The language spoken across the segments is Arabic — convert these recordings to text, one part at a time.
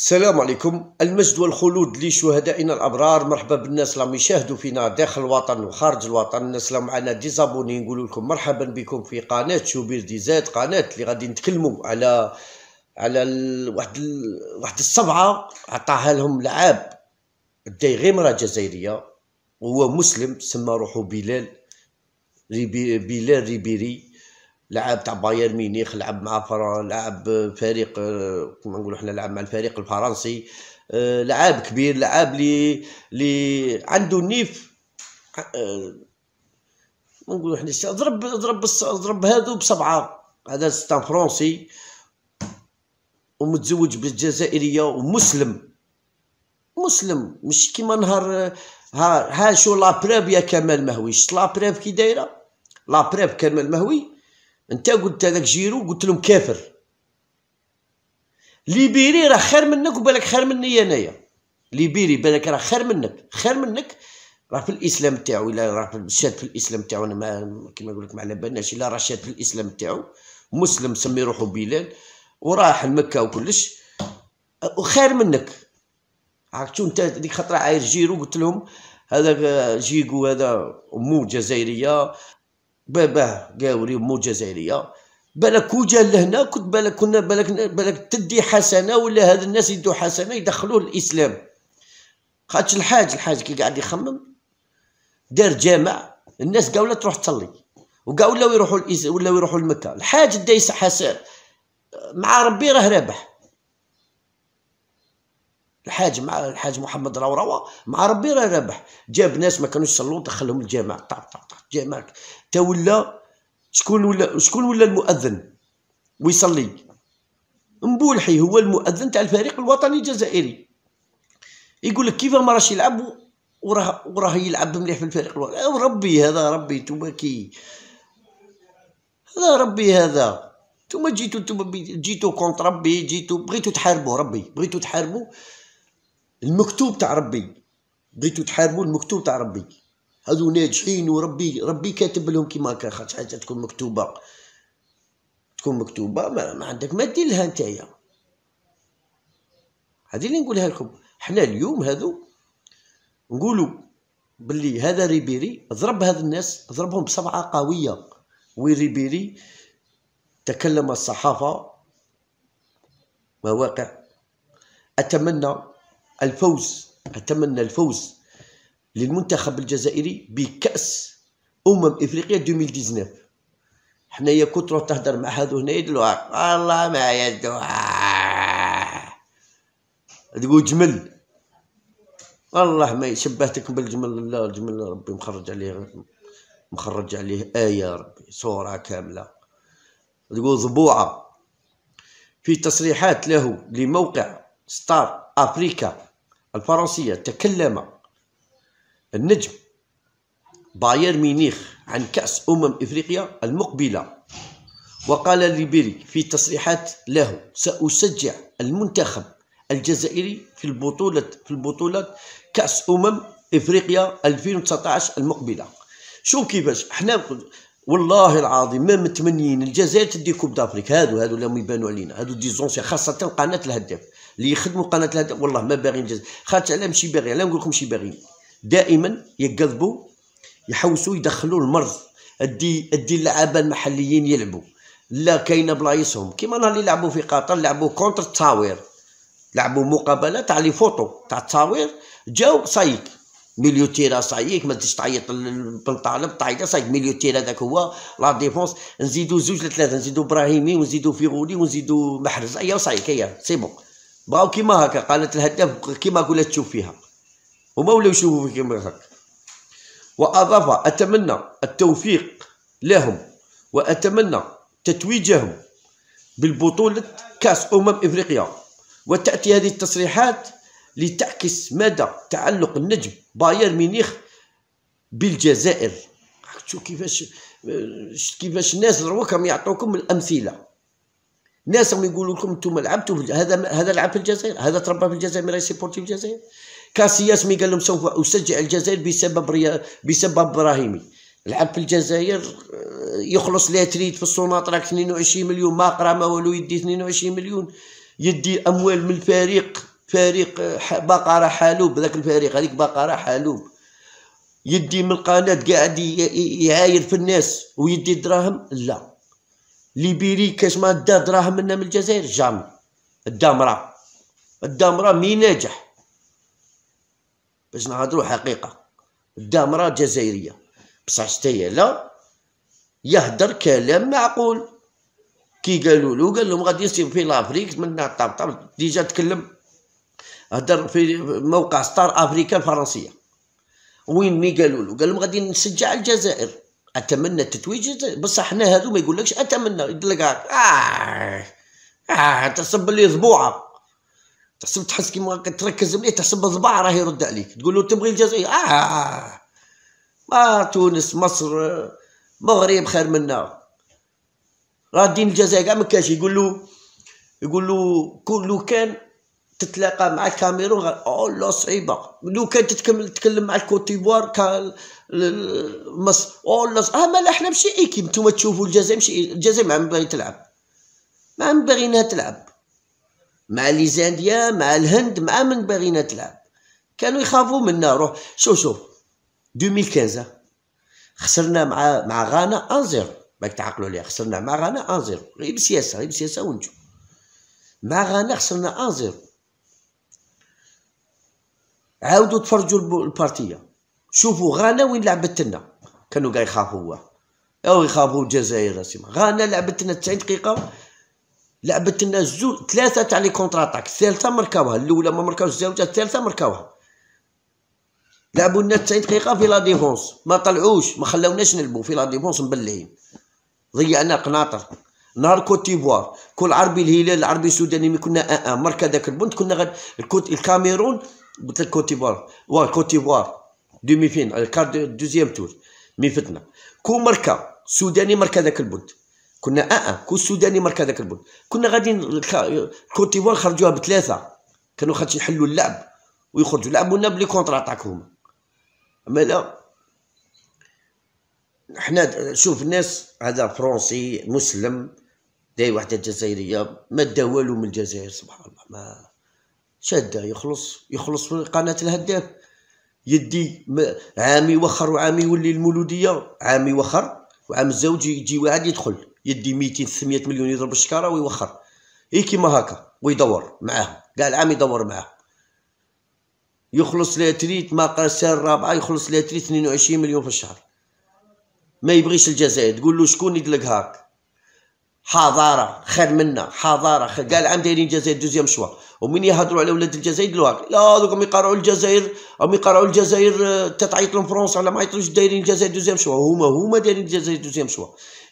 السلام عليكم المجد والخلود لشهدائنا الابرار مرحبا بالناس اللي يشاهدوا فينا داخل الوطن وخارج الوطن الناس اللي معنا ديزابوني نقول لكم مرحبا بكم في قناه شوبير ديزات قناه اللي غادي نتكلموا على على واحد واحد الصبعه عطاها لهم لعاب داي امراه جزائريه وهو مسلم سمى روحو بلال ريبي... بلال ريبيري لعب تاع بايرن ميونخ لعب مع فرنسا لعب فريق آه، كما نقولوا حنا لعب مع الفريق الفرنسي آه، لعاب كبير لعاب لي لي عنده نيف آه، ما نقولوا حنا ضرب ضرب ضرب هادو بسبعه هذا ستان فرونسي ومتزوج بالجزائريه ومسلم مسلم مش كيما نهار ها, ها شو لا بريف يا كمال مهوي شو لا بريف كي دايره لا بريف كمال مهوي انت قلت هذاك جيرو قلت لهم كافر ليبيري راه خير منك وبالك خير مني انايا ليبيري بالك راه خير منك خير منك راه في الاسلام تاعو الا راه شاد في الاسلام تاعو انا ما كيما نقول لك ما على بالناش الا راه شاد في الاسلام تاعو مسلم سمي روحو بلال وراح لمكه وكلش وخير منك عرفتو انت ديك خطره عاير جيرو قلت لهم هذا جيكو هذا امو جزائريه باباه قاوري مو جزائريه بالك كو جا لهنا كنت بالك كنا بالك بالك تدي حسنه ولا هاد الناس يدو حسنه يدخلوه الاسلام خاطش الحاج الحاج كي قاعد يخمم دار جامع الناس قاوله تروح تصلي وقاو ولاو يروحوا ولاو يروحوا لمكه الحاج دايس حسن مع ربي راه رابح الحاج مع الحاج محمد راوراوا مع ربي راه رابح جاب ناس ما كانوش يصلوا دخلهم الجامع طع طع جاي معك تا ولا شكون ولا شكون ولا المؤذن ويصلي مبولحي هو المؤذن تاع الفريق الوطني الجزائري يقول لك كيف ما راش يلعب وراه وراه يلعب مليح في الفريق الوطني ربي هذا ربي انتوما كي هذا ربي هذا انتوما جيتو انتوما جيتو كونت ربي جيتو بغيتو تحاربوا ربي بغيتو تحاربوا المكتوب تاع ربي بغيتو تحاربوا المكتوب تاع ربي هذو ناجحين وربي ربي كاتب لهم كيما هكا خاطر حاجه تكون مكتوبه تكون مكتوبه ما, عندك ما دير لها نتايا هذه اللي نقولها لكم حنا اليوم هذو نقولوا بلي هذا ريبيري ضرب هذ الناس ضربهم بسبعه قويه وريبيري تكلم الصحافه مواقع اتمنى الفوز اتمنى الفوز للمنتخب الجزائري بكاس امم افريقيا 2019 حنايا كثر تهدر مع هذو هنا يدلوا والله ما يدلوا تقول جمل والله ما شبهتك بالجمل لا الجمل ربي مخرج عليه مخرج عليه آية ربي صورة كاملة تقول ضبوعة في تصريحات له لموقع ستار أفريكا الفرنسية تكلم النجم باير ميونخ عن كأس أمم إفريقيا المقبلة وقال ليبيري في تصريحات له سأشجع المنتخب الجزائري في البطولة في البطولة كأس أمم إفريقيا 2019 المقبلة شوف كيفاش حنا والله العظيم ما متمنيين الجزائر تدي كوب دافريك هادو هادو اللي يبانوا علينا هادو دي زونسي خاصه قناه الهداف اللي يخدموا قناه الهداف والله ما باغيين الجزائر خاطر علاه ماشي باغيين علاه نقول لكم ماشي باغيين دائما يكذبوا يحوسوا يدخلوا المرض ادي ادي اللعابه المحليين يلعبوا لا كاينه بلايصهم كيما نهار اللي لعبوا في قطر لعبوا كونتر التصاوير لعبوا مقابله تاع لي فوتو تاع التصاوير جاو صايك ميليو تيرا صايك ما تجيش تعيط بالطالب تعيط صايك ميليو تيرا هذاك هو لا ديفونس نزيدوا زوج لثلاثه نزيدوا ابراهيمي ونزيدوا فيغولي ونزيدوا محرز ايا صايك ايا سي بون بغاو كيما هكا قالت الهداف كيما قلت تشوف فيها هما ولاو يشوفوا فيك هكا واضاف اتمنى التوفيق لهم واتمنى تتويجهم بالبطوله كاس امم افريقيا وتاتي هذه التصريحات لتعكس مدى تعلق النجم بايرن ميونخ بالجزائر شوف كيفاش كيفاش الناس راهم يعطوكم الامثله ناس يقولوا لكم انتم لعبتوا هذا هذا لعب في الجزائر هذا تربى في الجزائر ميرا يسيبورتي في الجزائر كاسياس مي قال لهم سوف اسجع الجزائر بسبب ريا بسبب ابراهيمي لعب في الجزائر آه، يخلص لها تريد في السوناط راك 22 مليون ما قرا ما والو يدي 22 مليون يدي اموال من الفريق فريق آه، بقره حالوب ذاك الفريق هذيك بقره حالوب يدي من القناه قاعد يعاير في الناس ويدي دراهم لا ليبيري كاش ما دا دراهم منا من الجزائر جامي الدامره الدامره مي ناجح باش نهضروا حقيقه الدامره جزائريه بصح لا يهدر كلام معقول كي قالوا له قال لهم غادي يصير في لافريك من طب ديجا تكلم هدر في موقع ستار افريكا الفرنسيه وين مي قالوا له قال لهم غادي نشجع الجزائر اتمنى التتويج بصح حنا هادو ما يقولكش اتمنى يدلك هاك اه اه تصب لي ضبوعه تحسب تحس كيما تركز مليح تحسب صباع راه يرد عليك تقول له تبغي الجزائر آه،, آه،, اه ما تونس مصر مغرب خير منا راه الدين الجزائر كاع ما كاش يقول له يقول له لو كان تتلاقى مع الكاميرون او لا صعيبه لو كان تتكمل تتكلم مع الكوتيفوار مصر او لا اه ما احنا ماشي ايكيب نتوما تشوفوا الجزائر ماشي الجزائر ما عم باغي تلعب ما عم باغيناها تلعب مع لي مع الهند مع من باغينا تلعب كانوا يخافوا منا روح شوف شوف 2015 آه. خسرنا مع مع غانا 1-0 باك تعقلوا ليها خسرنا مع غانا 1-0 غير بسياسه غير بسياسه ونجو مع غانا خسرنا 1-0 عاودوا تفرجوا البارتيه شوفوا غانا وين لعبت لنا كانوا قاع يخافوا هو او يخافوا الجزائر غانا لعبت لنا 90 دقيقه لعبت لنا زوج ثلاثه تاع لي كونتر اتاك الثالثه مركاوها الاولى ما مركاوش الزوجه الثالثه مركاوها لعبوا لنا 90 دقيقه في لا ديفونس ما طلعوش ما خلاوناش نلعبوا في لا ديفونس مبلعين ضيعنا قناطر نهار كوت ديفوار كل عربي الهلال العربي السوداني مي كنا ان ان مركا ذاك البنت كنا غد الكوت الكاميرون قلت لك كوت ديفوار وا كوت ديفوار دومي فين الكار دوزيام تور مي فتنا كو مركا سوداني مركا ذاك البنت كنا اه, آه. كل السوداني مارك هذاك البول كنا غاديين كوت ديفوار خرجوها بثلاثه كانوا خاطش يحلوا اللعب ويخرجوا لعبوا لنا بلي كونتر اتاك هما اما لا حنا شوف الناس هذا فرونسي مسلم داير وحده جزائريه ما دا والو من الجزائر سبحان الله ما شاده يخلص يخلص في قناه الهداف يدي عام يوخر وعام يولي المولوديه عام يوخر وعام الزوج يجي واحد يدخل يدي 200 300 مليون يضرب الشكاره ويوخر اي كيما هكا ويدور معاهم كاع العام يدور معاهم يخلص لاتريت ما قاسر السنه الرابعه يخلص لاتريت 22 مليون في الشهر ما يبغيش الجزائر تقول له شكون يدلك هاك حضاره خير منا حضاره خير كاع العام دايرين الجزائر دوزيام شوا ومن يهضروا على ولاد الجزائر يدلوا هاك لا هذوك هم يقراوا الجزائر هم يقرعوا الجزائر آه، تتعيط لهم فرنسا ولا ما يعيطوش دايرين الجزائر دوزيام شوا هما هما دايرين الجزائر دوزيام شوا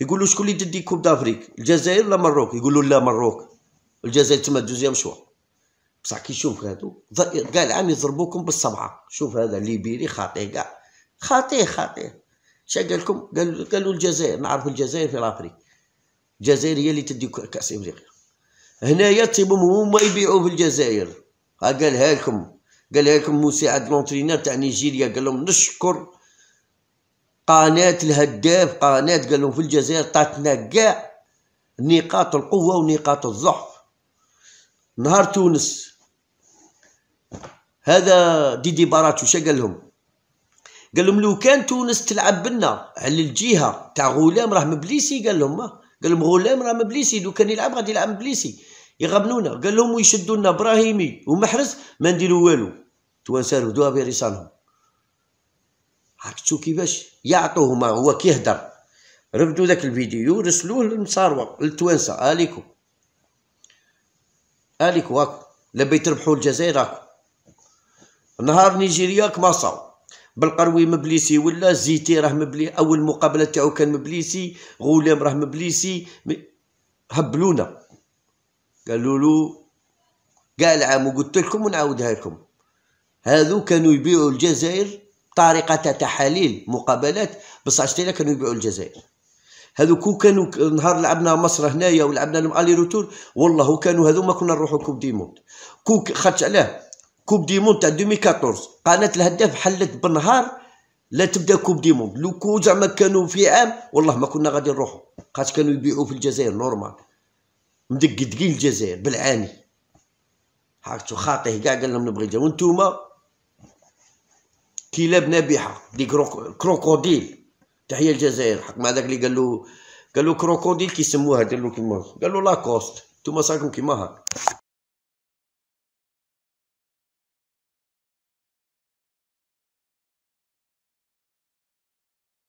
يقول له شكون اللي دد كوب دافريك الجزائر ولا مروك يقول له لا مروك الجزائر تما دوزيام شوا بصح كي يشوف هادو كاع العام يضربوكم بالسبعه شوف هذا ليبيري خاطيه كاع خاطيه خاطيه شا قال لكم قالوا الجزائر نعرف الجزائر في لافريك الجزائر هي اللي تدي كاس افريقيا هنايا تيبهم هما يبيعوا في الجزائر قالها لكم قالها لكم مساعد لونترينر تاع نيجيريا قال لهم نشكر قناة الهداف قناة قالوا في الجزائر طاتنا كاع نقاط القوة ونقاط الضعف نهار تونس هذا ديدي باراتو شا قال لهم قال لهم لو كان تونس تلعب بنا على الجهه تاع غلام راه مبليسي قال لهم آه. قال لهم غلام راه مبليسي لو كان يلعب غادي يلعب مبليسي يغبنونا قال لهم ويشدوا ابراهيمي ومحرز ما نديرو والو توانسه ردوها برسالهم شو كيفاش يعطوه ما هو كيهدر رفدوا ذاك الفيديو رسلوه للمساروة للتوانسة اليكو اليكو هاك لبي تربحوا الجزائر هاك نهار نيجيريا كما صاو بالقروي مبليسي ولا زيتي راه مبلي اول مقابله تاعو كان مبليسي غلام راه مبليسي هبلونا قالوا له كاع العام وقلت لكم ونعاودها لكم هذو كانوا يبيعوا الجزائر طريقه تحاليل مقابلات بصح شتينا كانوا يبيعوا الجزائر كو كانوا نهار لعبنا مصر هنايا ولعبنا لهم الي روتور والله كانوا ما كنا نروحوا كوب دي موند كوك خاطش علاه كوب دي موند تاع 2014 قناه الهداف حلت بالنهار لا تبدا كوب دي موند لو كو زعما كانوا في عام والله ما كنا غادي نروحوا خاطش كانوا يبيعوا في الجزائر نورمال مدقدقين الجزائر بالعاني هاك خاطيه كاع قال لهم نبغي وانتوما كلاب نابحه دي كروكوديل تحيه الجزائر حق ما هذاك اللي قال له قال له كروكوديل كيسموها دار له كيما قال له لاكوست نتوما صاكم كيما هاك